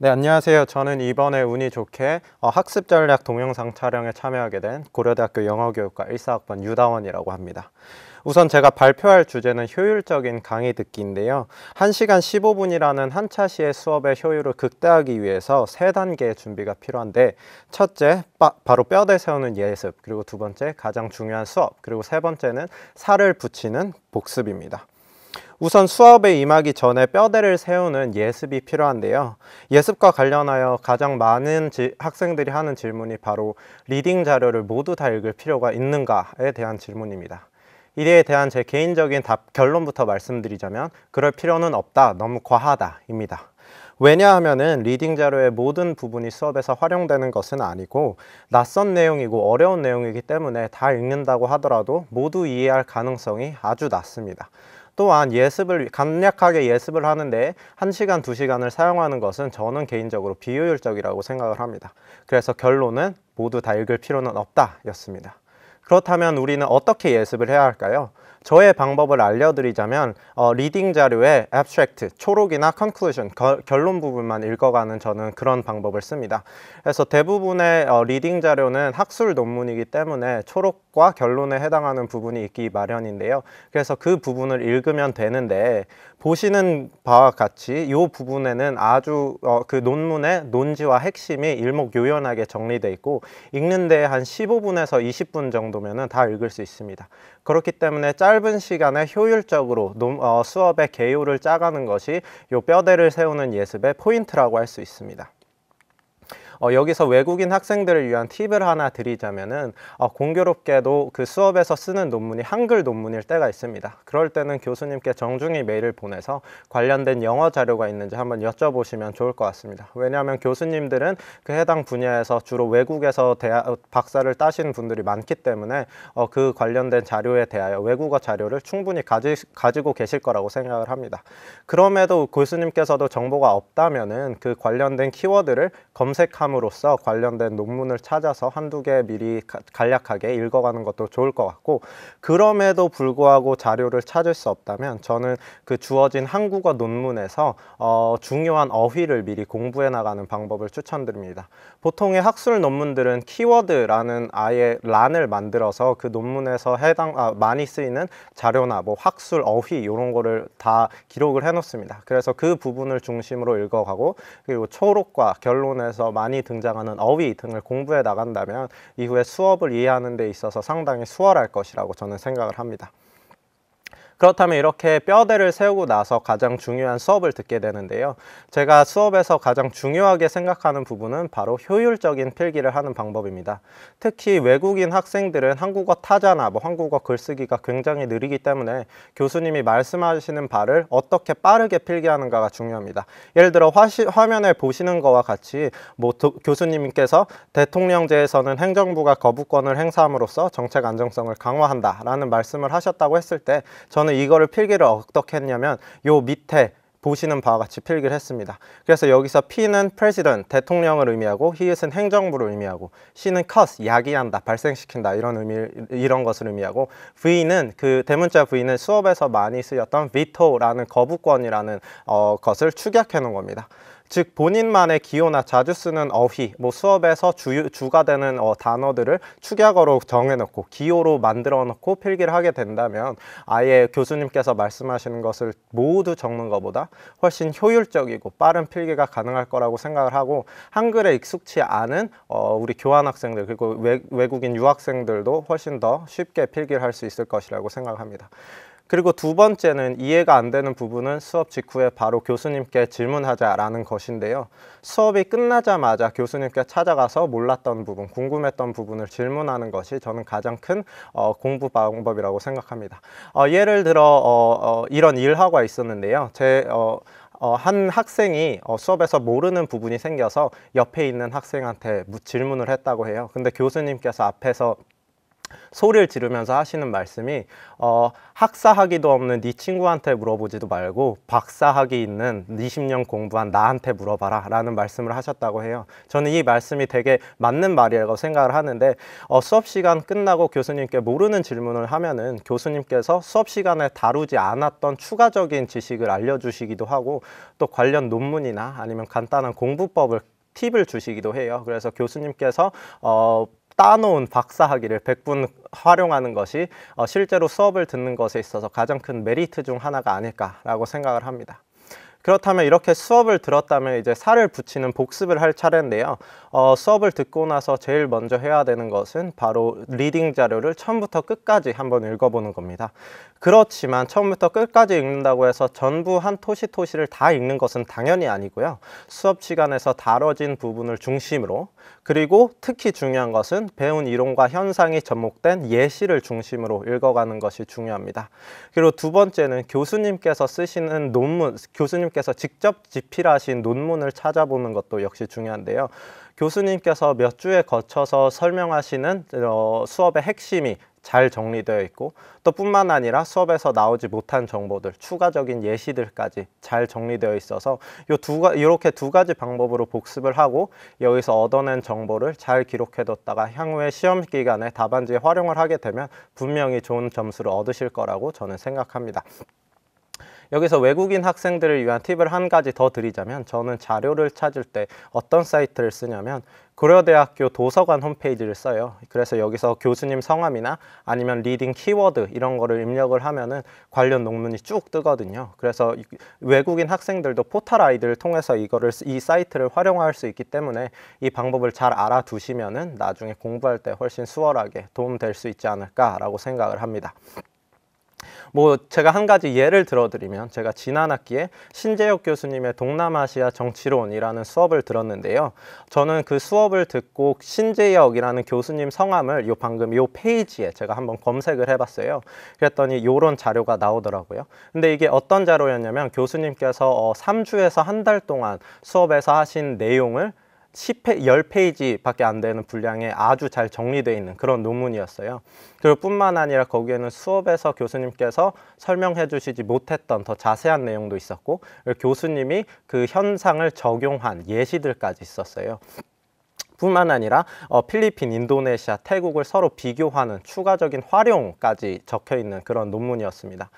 네, 안녕하세요. 저는 이번에 운이 좋게 어, 학습 전략 동영상 촬영에 참여하게 된 고려대학교 영어교육과 1사학번 유다원이라고 합니다. 우선 제가 발표할 주제는 효율적인 강의 듣기인데요. 1시간 15분이라는 한차시의 수업의 효율을 극대화하기 위해서 세 단계의 준비가 필요한데 첫째, 바, 로 뼈대 세우는 예습, 그리고 두 번째, 가장 중요한 수업, 그리고 세 번째는 살을 붙이는 복습입니다. 우선 수업에 임하기 전에 뼈대를 세우는 예습이 필요한데요. 예습과 관련하여 가장 많은 지, 학생들이 하는 질문이 바로 리딩 자료를 모두 다 읽을 필요가 있는가에 대한 질문입니다. 이에 대한 제 개인적인 답 결론부터 말씀드리자면 그럴 필요는 없다, 너무 과하다입니다. 왜냐하면 리딩 자료의 모든 부분이 수업에서 활용되는 것은 아니고 낯선 내용이고 어려운 내용이기 때문에 다 읽는다고 하더라도 모두 이해할 가능성이 아주 낮습니다. 또한 예습을 간략하게 예습을 하는데 1시간, 2시간을 사용하는 것은 저는 개인적으로 비효율적이라고 생각을 합니다. 그래서 결론은 모두 다 읽을 필요는 없다 였습니다. 그렇다면 우리는 어떻게 예습을 해야 할까요? 저의 방법을 알려드리자면 어, 리딩 자료의 abstract, 초록이나 conclusion, 거, 결론 부분만 읽어가는 저는 그런 방법을 씁니다. 그래서 대부분의 어, 리딩 자료는 학술 논문이기 때문에 초록과 결론에 해당하는 부분이 있기 마련인데요. 그래서 그 부분을 읽으면 되는데 보시는 바와 같이 이 부분에는 아주 어, 그 논문의 논지와 핵심이 일목요연하게 정리되어 있고 읽는데 한 15분에서 20분 정도면 다 읽을 수 있습니다. 그렇기 때문에 짧은 시간에 효율적으로 논, 어, 수업의 개요를 짜가는 것이 이 뼈대를 세우는 예습의 포인트라고 할 수 있습니다. 어, 여기서 외국인 학생들을 위한 팁을 하나 드리자면은 어, 공교롭게도 그 수업에서 쓰는 논문이 한글 논문일 때가 있습니다. 그럴 때는 교수님께 정중히 메일을 보내서 관련된 영어 자료가 있는지 한번 여쭤보시면 좋을 것 같습니다. 왜냐하면 교수님들은 그 해당 분야에서 주로 외국에서 대하, 어, 박사를 따시는 분들이 많기 때문에 어, 그 관련된 자료에 대하여 외국어 자료를 충분히 가지, 가지고 계실 거라고 생각을 합니다. 그럼에도 교수님께서도 정보가 없다면그 관련된 키워드를 검색하면 함으로써 관련된 논문을 찾아서 한두 개 미리 간략하게 읽어가는 것도 좋을 것 같고 그럼에도 불구하고 자료를 찾을 수 없다면 저는 그 주어진 한국어 논문에서 어, 중요한 어휘를 미리 공부해 나가는 방법을 추천드립니다. 보통의 학술 논문들은 키워드라는 아예 란을 만들어서 그 논문에서 해당 아, 많이 쓰이는 자료나 뭐 학술 어휘 이런 거를 다 기록을 해놓습니다. 그래서 그 부분을 중심으로 읽어가고 그리고 초록과 결론에서 많이 개이 등장하는 어휘 등을 공부해 나간다면 이후에 수업을 이해하는 데 있어서 상당히 수월할 것이라고 저는 생각을 합니다. 그렇다면 이렇게 뼈대를 세우고 나서 가장 중요한 수업을 듣게 되는데요. 제가 수업에서 가장 중요하게 생각하는 부분은 바로 효율적인 필기를 하는 방법입니다. 특히 외국인 학생들은 한국어 타자나 뭐 한국어 글쓰기가 굉장히 느리기 때문에 교수님이 말씀하시는 바를 어떻게 빠르게 필기하는가가 중요합니다. 예를 들어 화시, 화면을 보시는 거와 같이 뭐 도, 교수님께서 대통령제에서는 행정부가 거부권을 행사함으로써 정책 안정성을 강화한다라는 말씀을 하셨다고 했을 때 저는 저는 이거를 필기를 어떻게 했냐면 요 밑에 보시는 바와 같이 필기를 했습니다. 그래서 여기서 P는 president, 대통령을 의미하고 he 은 행정부를 의미하고 C는 cause, 야기한다, 발생시킨다 이런 의미 이런 것을 의미하고 V는 그 대문자 V는 수업에서 많이 쓰였던 veto라는 거부권이라는 어, 것을 축약해 놓은 겁니다. 즉 본인만의 기호나 자주 쓰는 어휘, 뭐 수업에서 주, 주가 되는 어, 단어들을 축약어로 정해놓고 기호로 만들어놓고 필기를 하게 된다면 아예 교수님께서 말씀하시는 것을 모두 적는 것보다 훨씬 효율적이고 빠른 필기가 가능할 거라고 생각을 하고 한글에 익숙치 않은 어, 우리 교환 학생들 그리고 외, 외국인 유학생들도 훨씬 더 쉽게 필기를 할 수 있을 것이라고 생각합니다. 그리고 두 번째는 이해가 안 되는 부분은 수업 직후에 바로 교수님께 질문하자라는 것인데요. 수업이 끝나자마자 교수님께 찾아가서 몰랐던 부분, 궁금했던 부분을 질문하는 것이 저는 가장 큰 어, 공부 방법이라고 생각합니다. 어, 예를 들어 어, 어, 이런 일화가 있었는데요. 제 어, 어, 한 학생이 어, 수업에서 모르는 부분이 생겨서 옆에 있는 학생한테 질문을 했다고 해요. 근데 교수님께서 앞에서 소리를 지르면서 하시는 말씀이 어, 학사학위도 없는 네 친구한테 물어보지도 말고 박사학위 있는 20년 공부한 나한테 물어봐라 라는 말씀을 하셨다고 해요. 저는 이 말씀이 되게 맞는 말이라고 생각을 하는데 어, 수업 시간 끝나고 교수님께 모르는 질문을 하면은 교수님께서 수업 시간에 다루지 않았던 추가적인 지식을 알려주시기도 하고 또 관련 논문이나 아니면 간단한 공부법을 팁을 주시기도 해요. 그래서 교수님께서 어, 따놓은 박사학위를 100분 활용하는 것이 어, 실제로 수업을 듣는 것에 있어서 가장 큰 메리트 중 하나가 아닐까라고 생각을 합니다. 그렇다면 이렇게 수업을 들었다면 이제 살을 붙이는 복습을 할 차례인데요. 어, 수업을 듣고 나서 제일 먼저 해야 되는 것은 바로 리딩 자료를 처음부터 끝까지 한번 읽어보는 겁니다. 그렇지만 처음부터 끝까지 읽는다고 해서 전부 한 토시토시를 다 읽는 것은 당연히 아니고요. 수업 시간에서 다뤄진 부분을 중심으로 그리고 특히 중요한 것은 배운 이론과 현상이 접목된 예시를 중심으로 읽어가는 것이 중요합니다. 그리고 두 번째는 교수님께서 쓰시는 논문, 교수님께서 교수님께서 직접 집필하신 논문을 찾아보는 것도 역시 중요한데요. 교수님께서 몇 주에 거쳐서 설명하시는 어, 수업의 핵심이 잘 정리되어 있고 또 뿐만 아니라 수업에서 나오지 못한 정보들 추가적인 예시들까지 잘 정리되어 있어서 요두 가, 이렇게 두 가지 방법으로 복습을 하고 여기서 얻어낸 정보를 잘 기록해뒀다가 향후에 시험 기간에 답안지에 활용을 하게 되면 분명히 좋은 점수를 얻으실 거라고 저는 생각합니다. 여기서 외국인 학생들을 위한 팁을 한 가지 더 드리자면 저는 자료를 찾을 때 어떤 사이트를 쓰냐면 고려대학교 도서관 홈페이지를 써요. 그래서 여기서 교수님 성함이나 아니면 리딩 키워드 이런 거를 입력을 하면은 관련 논문이 쭉 뜨거든요. 그래서 외국인 학생들도 포털 아이디를 통해서 이거를 이 사이트를 활용할 수 있기 때문에 이 방법을 잘 알아두시면은 나중에 공부할 때 훨씬 수월하게 도움될 수 있지 않을까라고 생각을 합니다. 뭐 제가 한 가지 예를 들어드리면 제가 지난 학기에 신재혁 교수님의 동남아시아 정치론이라는 수업을 들었는데요. 저는 그 수업을 듣고 신재혁이라는 교수님 성함을 요 방금 요 페이지에 제가 한번 검색을 해봤어요. 그랬더니 요런 자료가 나오더라고요. 근데 이게 어떤 자료였냐면 교수님께서 어, 3주에서 한 달 동안 수업에서 하신 내용을 10페, 10페이지밖에 안 되는 분량에 아주 잘 정리되어 있는 그런 논문이었어요. 그리고 뿐만 아니라 거기에는 수업에서 교수님께서 설명해 주시지 못했던 더 자세한 내용도 있었고 교수님이 그 현상을 적용한 예시들까지 있었어요. 뿐만 아니라 어, 필리핀, 인도네시아, 태국을 서로 비교하는 추가적인 활용까지 적혀 있는 그런 논문이었습니다.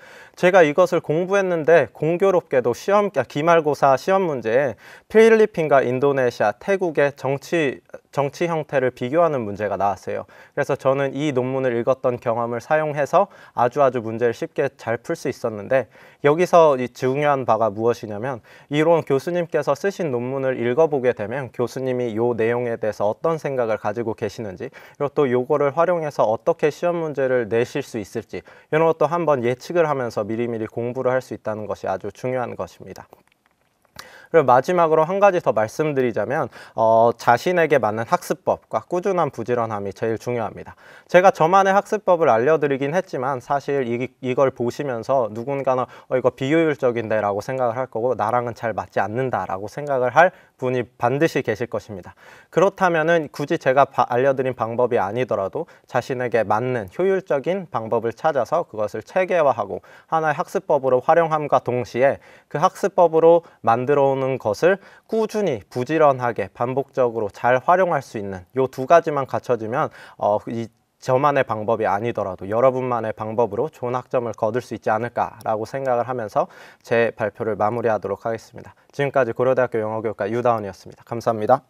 제가 이것을 공부했는데 공교롭게도 시험 아, 기말고사 시험 문제에 필리핀과 인도네시아, 태국의 정치 정치 형태를 비교하는 문제가 나왔어요. 그래서 저는 이 논문을 읽었던 경험을 사용해서 아주 아주 문제를 쉽게 잘 풀 수 있었는데 여기서 이 중요한 바가 무엇이냐면 이론 교수님께서 쓰신 논문을 읽어보게 되면 교수님이 요 내용에 대해서 어떤 생각을 가지고 계시는지 그리고 또 요거를 활용해서 어떻게 시험 문제를 내실 수 있을지 이런 것도 한번 예측을 하면서 미리미리 공부를 할 수 있다는 것이 아주 중요한 것입니다. 그리고 마지막으로 한 가지 더 말씀드리자면 어, 자신에게 맞는 학습법과 꾸준한 부지런함이 제일 중요합니다. 제가 저만의 학습법을 알려드리긴 했지만 사실 이, 이걸 보시면서 누군가는 어, 이거 비효율적인데 라고 생각을 할 거고 나랑은 잘 맞지 않는다 라고 생각을 할 분이 반드시 계실 것입니다. 그렇다면은 굳이 제가 바, 알려드린 방법이 아니더라도 자신에게 맞는 효율적인 방법을 찾아서 그것을 체계화하고 하나의 학습법으로 활용함과 동시에 그 학습법으로 만들어 온 나오는 것을 꾸준히 부지런하게 반복적으로 잘 활용할 수 있는 요 두 가지만 갖춰지면 어, 이 저만의 방법이 아니더라도 여러분만의 방법으로 좋은 학점을 거둘 수 있지 않을까라고 생각을 하면서 제 발표를 마무리하도록 하겠습니다. 지금까지 고려대학교 영어교육과 유다원이었습니다. 감사합니다.